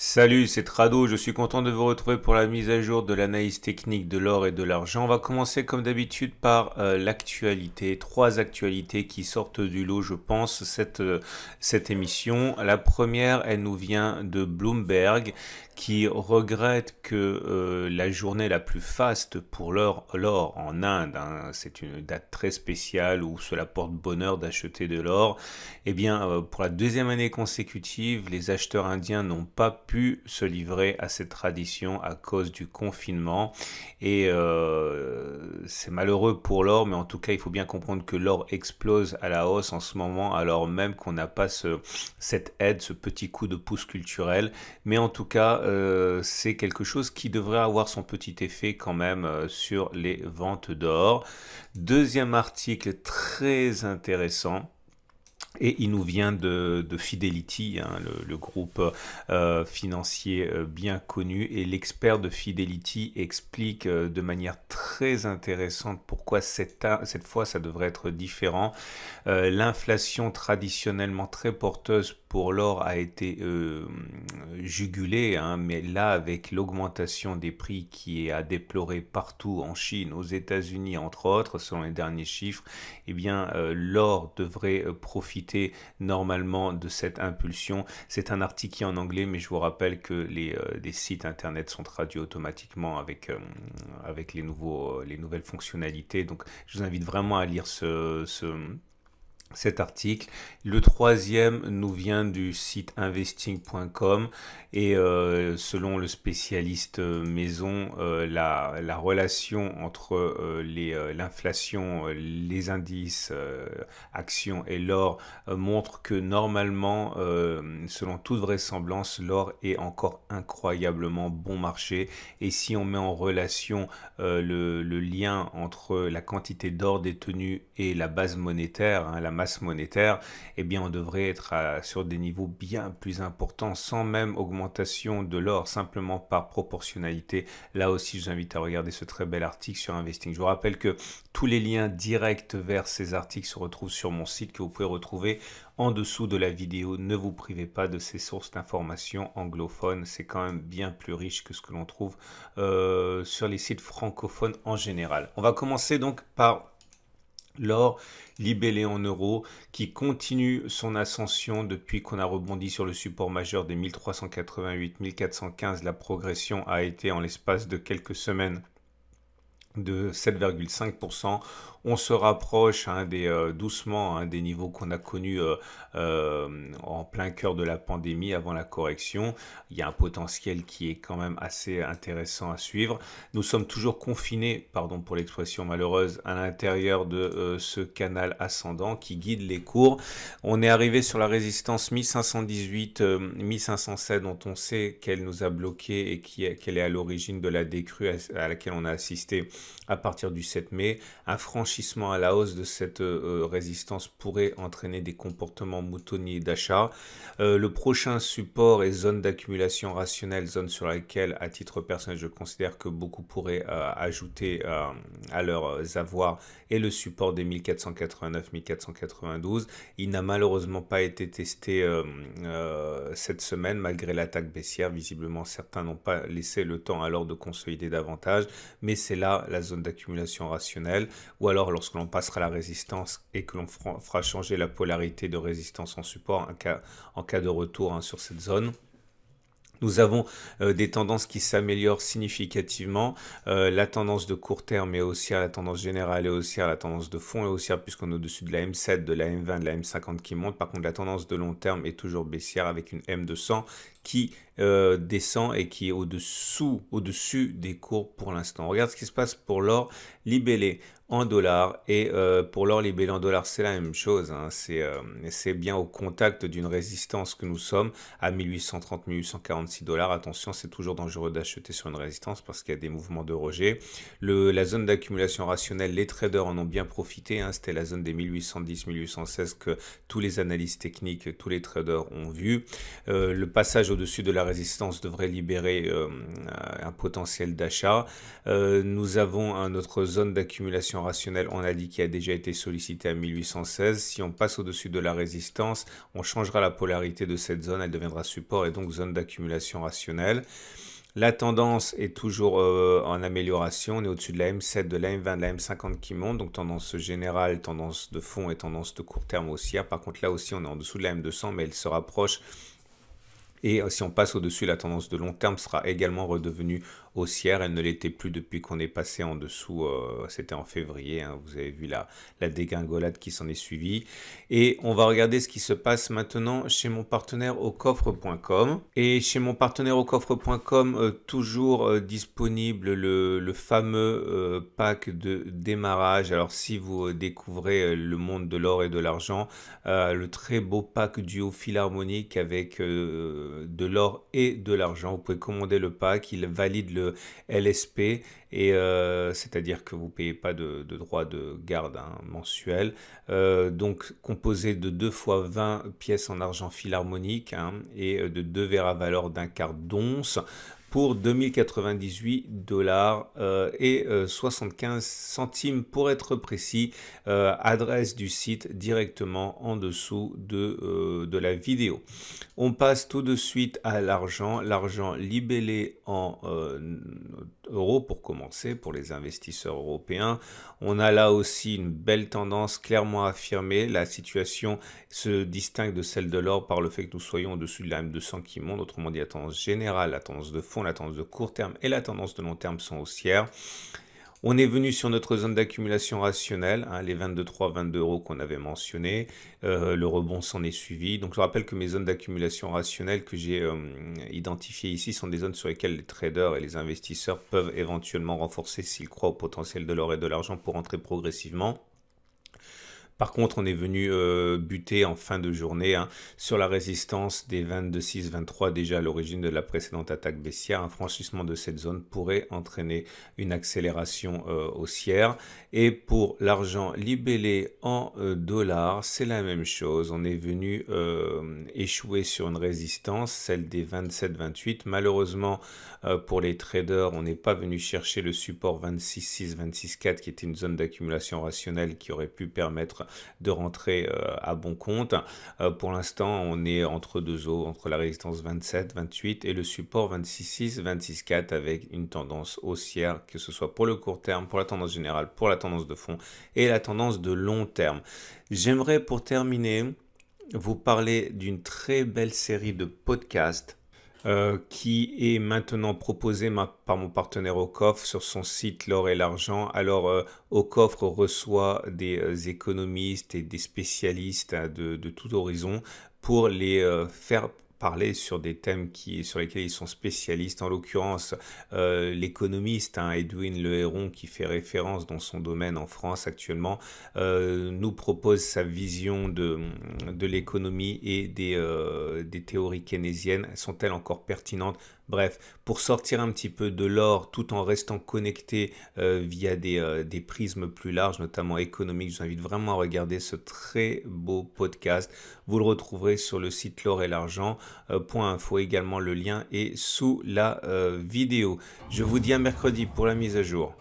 Salut, c'est Trado, je suis content de vous retrouver pour la mise à jour de l'analyse technique de l'or et de l'argent. On va commencer comme d'habitude par euh, l'actualité, trois actualités qui sortent du lot je pense cette, euh, cette émission. La première, elle nous vient de Bloomberg qui regrette que euh, la journée la plus faste pour l'or en Inde, hein, c'est une date très spéciale où cela porte bonheur d'acheter de l'or, et eh bien pour la deuxième année consécutive, les acheteurs indiens n'ont pas pu se livrer à cette tradition à cause du confinement. Et euh, c'est malheureux pour l'or, mais en tout cas, il faut bien comprendre que l'or explose à la hausse en ce moment, alors même qu'on n'a pas ce, cette aide, ce petit coup de pouce culturel. Mais en tout cas, euh, c'est quelque chose qui devrait avoir son petit effet quand même euh, sur les ventes d'or. Deuxième article très intéressant et il nous vient de, Fidelity, hein, le, groupe euh, financier euh, bien connu. Et l'expert de Fidelity explique euh, de manière très intéressante pourquoi cette, cette fois ça devrait être différent. L'inflation traditionnellement très porteuse pour l'or a été euh, jugulé, hein, mais là, avec l'augmentation des prix qui est à déplorer partout en Chine, aux États-Unis, entre autres, selon les derniers chiffres, eh bien, euh, l'or devrait euh, profiter normalement de cette impulsion. C'est un article qui est en anglais, mais je vous rappelle que les, sites internet sont traduits automatiquement avec, avec les, nouveaux, les nouvelles fonctionnalités. Donc, je vous invite vraiment à lire ce, ce cet article. Le troisième nous vient du site investing.com et euh, selon le spécialiste euh, maison, euh, la, relation entre les l'inflation, les, indices, actions et l'or montre que normalement, selon toute vraisemblance, l'or est encore incroyablement bon marché et si on met en relation le, lien entre la quantité d'or détenu et la base monétaire, hein, la masse monétaire, et eh bien on devrait être sur des niveaux bien plus importants sans même augmentation de l'or, simplement par proportionnalité. Là aussi, je vous invite à regarder ce très bel article sur Investing. Je vous rappelle que tous les liens directs vers ces articles se retrouvent sur mon site que vous pouvez retrouver en dessous de la vidéo. Ne vous privez pas de ces sources d'informations anglophones. C'est quand même bien plus riche que ce que l'on trouve euh, sur les sites francophones en général. On va commencer donc par L'or libellé en euros qui continue son ascension depuis qu'on a rebondi sur le support majeur des 1388-1415. La progression a été en l'espace de quelques semaines de 7,5% on se rapproche hein, euh, doucement hein, des niveaux qu'on a connus euh, euh, en plein cœur de la pandémie avant la correction. Il y a un potentiel qui est quand même assez intéressant à suivre. Nous sommes toujours confinés, pardon pour l'expression malheureuse, à l'intérieur de ce canal ascendant qui guide les cours. On est arrivé sur la résistance 1518, 1507 dont on sait qu'elle nous a bloqué et qu'elle est à l'origine de la décrue à, laquelle on a assisté à partir du 7 mai à la hausse de cette euh, euh, résistance pourrait entraîner des comportements moutonniers d'achat. Euh, le prochain support est zone d'accumulation rationnelle, zone sur laquelle, à titre personnel, je considère que beaucoup pourraient ajouter à leurs avoirs, et le support des 1489-1492. Il n'a malheureusement pas été testé cette semaine, malgré l'attaque baissière. Visiblement, certains n'ont pas laissé le temps alors de consolider davantage, mais c'est là la zone d'accumulation rationnelle. Ou alors lorsque l'on passera la résistance et que l'on fera changer la polarité de résistance en support en cas, de retour hein, sur cette zone. Nous avons euh, des tendances qui s'améliorent significativement. Euh, la tendance de court terme est haussière, la tendance générale est haussière, la tendance de fond est haussière puisqu'on est au-dessus de la M7, de la M20, de la M50 qui monte. Par contre, la tendance de long terme est toujours baissière avec une M200 qui euh, descend et qui est au-dessous, au-dessus des cours pour l'instant. regarde ce qui se passe pour l'or libellé en dollars et euh, pour l'or libellé en dollars, c'est la même chose. Hein. Euh, c'est bien au contact d'une résistance que nous sommes à 1830-1846 dollars. Attention, c'est toujours dangereux d'acheter sur une résistance parce qu'il y a des mouvements de rejet. Le, la zone d'accumulation rationnelle, les traders en ont bien profité. Hein. C'était la zone des 1810-1816 que tous les analystes techniques, tous les traders ont vu. le passage au au-dessus de la résistance devrait libérer euh, un potentiel d'achat. Euh, nous avons notre zone d'accumulation rationnelle, on a dit, qui a déjà été sollicitée à 1816. Si on passe au-dessus de la résistance, on changera la polarité de cette zone, elle deviendra support et donc zone d'accumulation rationnelle. La tendance est toujours euh, en amélioration. On est au-dessus de la M7, de la M20, de la M50 qui monte. Donc tendance générale, tendance de fond et tendance de court terme haussière. Ah, par contre, là aussi, on est en dessous de la M200, mais elle se rapproche et euh, si on passe au-dessus, la tendance de long terme sera également redevenue haussière. Elle ne l'était plus depuis qu'on est passé en dessous, euh, c'était en février. Hein, vous avez vu la, la qui s'en est suivie. Et on va regarder ce qui se passe maintenant chez mon partenaire au coffre.com. Et chez mon partenaire au coffre.com, euh, toujours euh, disponible le, le fameux pack de démarrage. Alors si vous découvrez le monde de l'or et de l'argent, le très beau pack duo philharmonique avec de l'or et de l'argent, vous pouvez commander le pack. Il valide le LSP, et euh, c'est-à-dire que vous payez pas de, droit de garde hein, mensuel, euh, donc composé de 2 fois 20 pièces en argent philharmonique hein, et euh, de 2 verres à valeur d'un quart d'once pour 2098 dollars euh, et 75 euh, centimes pour être précis. Euh, adresse du site directement en dessous de, de la vidéo. On passe tout de suite à l'argent. L'argent libellé en euros pour commencer pour les investisseurs européens. On a là aussi une belle tendance clairement affirmée. La situation se distingue de celle de l'or par le fait que nous soyons au-dessus de la M200 qui monte. Autrement dit, la tendance générale, la tendance de fond la tendance de court terme et la tendance de long terme sont haussières. On est venu sur notre zone d'accumulation rationnelle, hein, les 22,3, 22 euros qu'on avait mentionnés. Euh, le rebond s'en est suivi. Donc je rappelle que mes zones d'accumulation rationnelle que j'ai euh, identifiées ici sont des zones sur lesquelles les traders et les investisseurs peuvent éventuellement renforcer s'ils croient au potentiel de l'or et de l'argent pour entrer progressivement. Par contre, on est venu euh, buter en fin de journée hein, sur la résistance des 22 23 déjà à l'origine de la précédente attaque baissière. Un franchissement de cette zone pourrait entraîner une accélération euh, haussière. Et pour l'argent libellé en euh, dollars, c'est la même chose. On est venu échouer sur une résistance, celle des 27-28. Malheureusement, pour les traders, on n'est pas venu chercher le support 26-6-26-4 qui était une zone d'accumulation rationnelle qui aurait pu permettre de rentrer euh, à bon compte. Euh, pour l'instant, on est entre deux eaux, entre la résistance 27, 28 et le support 26, 26,4 avec une tendance haussière, que ce soit pour le court terme, pour la tendance générale, pour la tendance de fond et la tendance de long terme. J'aimerais pour terminer vous parler d'une très belle série de podcasts euh, qui est maintenant proposé par mon partenaire au coffre sur son site L'or et l'argent. Alors au euh, coffre reçoit des euh, économistes et des spécialistes de, tout horizon pour les faire parler sur des thèmes qui, sur lesquels ils sont spécialistes, en l'occurrence euh, l'économiste hein, Edwin Edwin Héron, qui fait référence dans son domaine en France actuellement, euh, nous propose sa vision de, l'économie et euh, des théories keynésiennes. Sont-elles encore pertinentes Bref, pour sortir un petit peu de l'or tout en restant connecté euh, via euh, des, prismes plus larges, notamment économiques, je vous invite vraiment à regarder ce très beau podcast. Vous le retrouverez sur le site l'or et euh, info, également, le lien est sous la vidéo. Je vous dis à mercredi pour la mise à jour.